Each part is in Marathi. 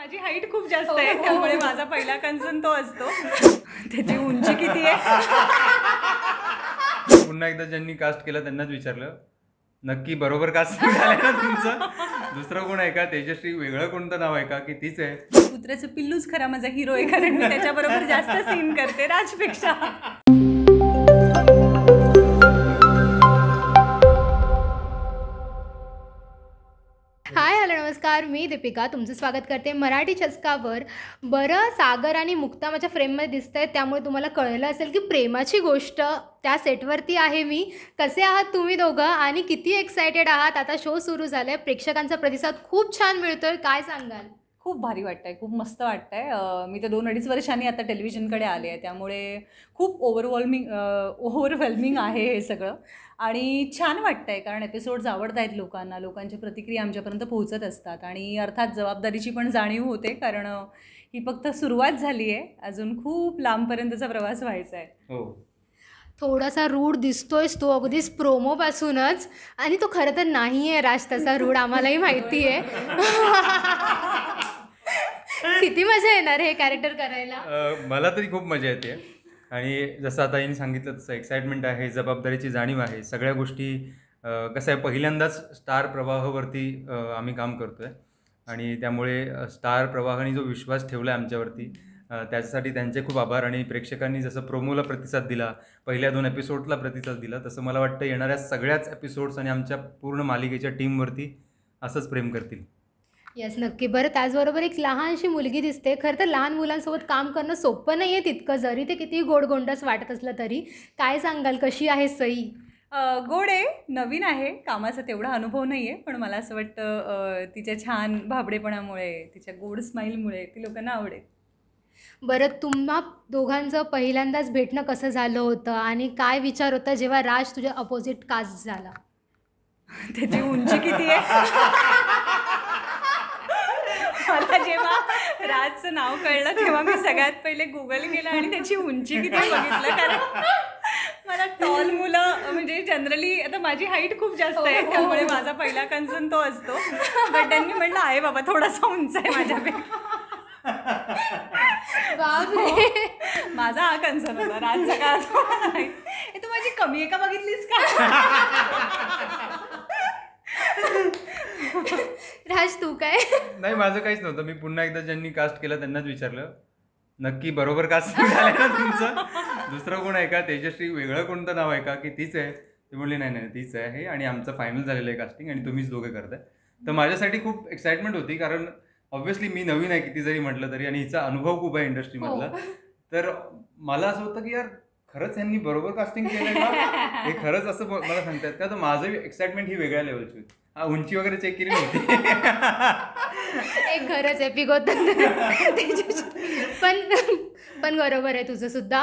माझी हाईट खूप जास्त आहे हो. त्यामुळे माझा पहिला कन्सर्न तो असतो त्याची उंची किती आहे पुन्हा एकदा ज्यांनी कास्ट केलं त्यांनाच विचारलं नक्की बरोबर कास्ट झालं ना तुमचं दुसरं कोण आहे का तेजश्री वेगळं कोणतं नाव आहे का कितीच आहे कुत्र्याचं पिल्लूच खरा माझा हिरो आहे कारण मी त्याच्याबरोबर जास्त सीन करते राजपेक्षा नमस्कार मी दीपिका तुमचं स्वागत करते मराठी चस्कावर बरं सागर आणि मुक्ता माझ्या फ्रेममध्ये दिसत आहेत त्यामुळे तुम्हाला कळलं असेल की प्रेमाची गोष्ट त्या सेटवरती आहे मी कसे आहात तुम्ही दोघं आणि किती एक्सायटेड आहात आता शो सुरू झालाय आहे प्रेक्षकांचा प्रतिसाद खूप छान मिळतो काय सांगाल खूप भारी आहे खूप मस्त वाटतंय मी तर दोन अडीच वर्षांनी आता टेलिव्हिजनकडे आले आहे त्यामुळे खूप ओव्हरवॉल्मिंग ओव्हरवेल्मिंग आहे हे सगळं आणि छान वाटतंय कारण एपिसोड्स आवडत आहेत लोकांना लोकांची प्रतिक्रिया आमच्यापर्यंत पोहोचत असतात आणि अर्थात जबाबदारीची पण जाणीव होते कारण ही फक्त सुरुवात झाली आहे अजून खूप लांबपर्यंतचा प्रवास व्हायचा आहे हो. थोडासा रूढ दिसतोयस तो अगदीच प्रोमोपासूनच आणि तो खरं तर नाही आहे राज तसा रूढ आम्हालाही माहिती आहे किती मजा येणार हे कॅरेक्टर करायला मला तरी खूप मजा येते आणि जसं आता आईने सांगितलं तसं एक्साइटमेंट आहे जबाबदारीची जाणीव आहे सगळ्या गोष्टी कसं आहे पहिल्यांदाच स्टार प्रवाहावरती आम्ही काम करतो आहे आणि त्यामुळे स्टार प्रवाहाने जो विश्वास ठेवला आहे आमच्यावरती त्याच्यासाठी त्यांचे खूप आभार आणि प्रेक्षकांनी जसं प्रोमोला प्रतिसाद दिला पहिल्या दोन एपिसोडला प्रतिसाद दिला तसं मला वाटतं येणाऱ्या सगळ्याच एपिसोड्स आणि आमच्या पूर्ण मालिकेच्या टीमवरती असंच प्रेम करतील येस नक्की बरं त्याचबरोबर एक लहानशी मुलगी दिसते खरं तर लहान मुलांसोबत काम करणं सोपं नाही आहे तितकं जरी ते किती गोडगोंडस वाटत असलं तरी काय सांगाल कशी आहे सई गोड आहे नवीन आहे कामाचा तेवढा अनुभव नाही आहे पण मला असं वाटतं तिच्या छान भाबडेपणामुळे तिच्या गोड स्माईलमुळे ती लोकांना आवडेल बरं तुम्हा दोघांचं पहिल्यांदाच भेटणं कसं झालं होतं आणि काय विचार होता जेव्हा राज तुझ्या अपोजिट कास्ट झाला त्याची उंची किती आहे मला जेव्हा राजचं नाव कळलं तेव्हा मी सगळ्यात पहिले गुगल केलं आणि त्याची उंची किती बघितलं कारण मला टॉल मुलं म्हणजे जनरली आता माझी हाईट खूप जास्त आहे त्यामुळे माझा पहिला कन्सर्न तो असतो बट त्यांनी म्हटलं आहे बाबा थोडासा उंच आहे माझ्यापेक्षा हो. माझा हा कन्सर्न होता राजचा का तू माझी कमी एका बघितलीस का तू काय नाही माझं काहीच नव्हतं मी पुन्हा एकदा ज्यांनी कास्ट केलं त्यांनाच विचारलं नक्की बरोबर कास्ट ना तुमचं दुसरं कोण आहे का तेजश्री वेगळं कोणतं नाव आहे का की तीच आहे ती म्हणली नाही नाही तीच आहे आणि आमचं फायनल झालेलं आहे कास्टिंग आणि तुम्हीच दोघे करताय तर माझ्यासाठी खूप एक्साइटमेंट होती कारण ऑब्व्हियसली मी नवीन आहे किती जरी म्हटलं तरी आणि हिचा अनुभव खूप आहे इंडस्ट्रीमधला हो. तर मला असं होतं की यार खरंच यांनी बरोबर कास्टिंग केलं का हे खरंच असं मला सांगतात का तर माझं एक्साइटमेंट ही वेगळ्या लेवलची होती उंची वगैरे चेक केली नव्हती एक घरच आहे होत पण पण बरोबर आहे तुझं सुद्धा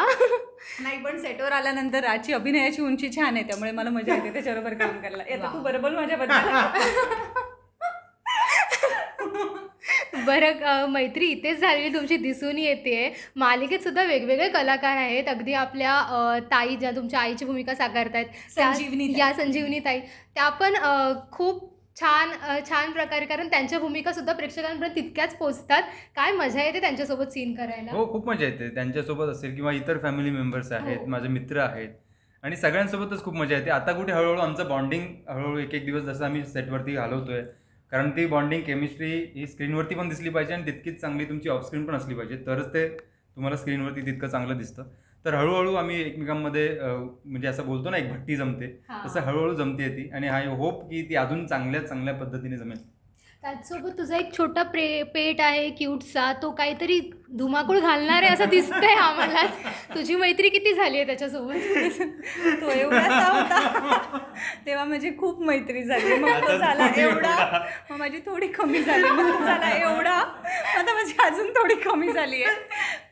नाही पण सेटवर आल्यानंतर राची अभिनयाची उंची छान आहे त्यामुळे मला मजा येते त्याच्याबरोबर काम करायला तू बरोबर माझ्याबद्दल बरं मैत्री इथेच झालेली तुमची दिसून येते मालिकेत सुद्धा वेगवेगळे कलाकार आहेत अगदी आपल्या ताई ज्या तुमच्या आईची भूमिका साकारतायत संजीवनी या संजीवनी ताई त्या पण खूप छान छान प्रकारे कारण त्यांच्या भूमिका सुद्धा प्रेक्षकांपर्यंत तितक्याच पोचतात काय मजा येते त्यांच्यासोबत सीन करायला हो खूप मजा येते त्यांच्यासोबत असेल किंवा इतर फॅमिली मेंबर्स हो. आहेत माझे मित्र आहेत आणि सगळ्यांसोबतच खूप मजा येते आता कुठे हळूहळू आमचं बॉन्डिंग हळूहळू एक एक दिवस जसं आम्ही सेटवरती घालवतोय कारण ती बॉन्डिंग केमिस्ट्री ही स्क्रीनवरती पण दिसली पाहिजे आणि तितकीच चांगली तुमची ऑफस्क्रीन पण असली पाहिजे तरच ते तुम्हाला स्क्रीनवरती तितकं चांगलं दिसतं तर हळूहळू आम्ही एकमेकांमध्ये म्हणजे असं बोलतो ना एक भट्टी जमते तसं हळूहळू जमते ती आणि आय होप की ती अजून चांगल्या चांगल्या पद्धतीने जमेल त्याचसोबत तुझा एक छोटा प्रे पेट आहे क्यूटचा तो काहीतरी धुमाकूळ घालणार आहे असं दिसतंय आम्हाला तुझी मैत्री किती झाली आहे त्याच्यासोबत तो एवढा तेव्हा माझी खूप मैत्री झाली मग झाला एवढा मग माझी थोडी कमी झाली मग झाला एवढा आता माझी अजून थोडी कमी झाली आहे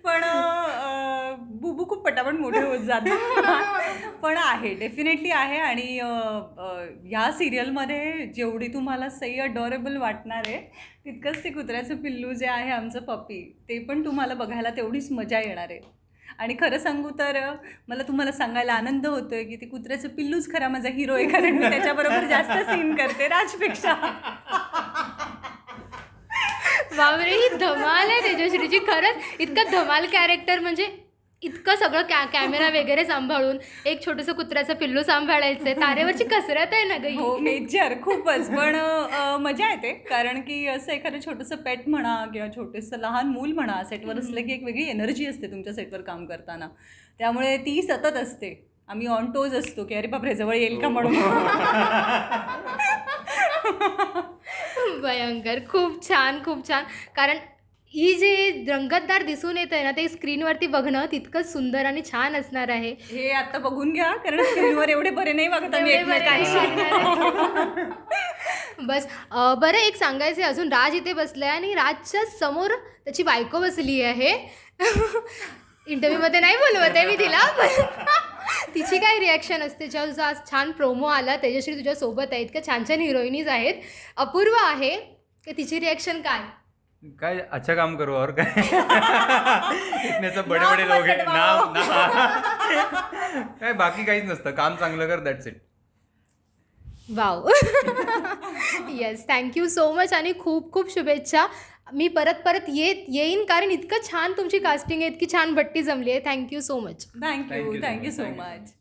पण बुबू खूप पटापट मोठे होत जाते पण आहे डेफिनेटली आहे आणि ह्या सिरियलमध्ये जेवढी तुम्हाला सई अडॉरेबल वाटणार आहे तितकंच ते कुत्र्याचं पिल्लू जे आहे आमचं पप्पी ते पण तुम्हाला बघायला तेवढीच मजा येणार आहे आणि खरं सांगू तर मला तुम्हाला सांगायला आनंद होतोय की ते कुत्र्याचं पिल्लूच खरा माझा हिरो आहे कारण मी त्याच्याबरोबर जास्त सीन करते राजपेक्षा बाबरे ही धमाल आहे तेजश्रीची खरंच इतका धमाल कॅरेक्टर म्हणजे इतकं सगळं कॅ कॅमेरा वगैरे सांभाळून एक छोटंसं कुत्र्याचं पिल्लू सांभाळायचं तारेवरची कसरत आहे ना गई हो मेजर खूपच पण मजा येते कारण की असं एखादं छोटंसं पेट म्हणा किंवा छोटंसं लहान मूल म्हणा सेटवर असलं की एक वेगळी एनर्जी असते तुमच्या सेटवर काम करताना त्यामुळे ती सतत असते आम्ही ऑन टोज असतो की अरे बापरे जवळ येईल का म्हणून भयंकर खूप छान खूप छान कारण ही जे रंगतदार दिसून येत आहे ना ते स्क्रीनवरती बघणं तितकंच सुंदर आणि छान असणार आहे हे आता बघून घ्या कारण स्क्रीनवर एवढे बरे नाही बघत बस बरं एक सांगायचं अजून राज इथे बसलाय आणि राजच्या समोर त्याची बायको बसली आहे इंटरव्ह्यूमध्ये नाही बोलवत आहे मी तिला तिची काय रिॲक्शन असते जेव्हा आज छान प्रोमो आला तेजश्री तुझ्यासोबत आहे इतक्या छान छान हिरोईनीज आहेत अपूर्व आहे की तिची रिॲक्शन काय काय अच्छा काम करू और काय इतने बडे बडे लोक काय बाकी काहीच नसतं काम चांगलं कर that's it wow yes thank you so much आणि खूप खूप शुभेच्छा मी परत परत येत येईन कारण इतकं छान तुमची कास्टिंग आहे इतकी छान भट्टी जमली आहे thank you so much thank you thank you so much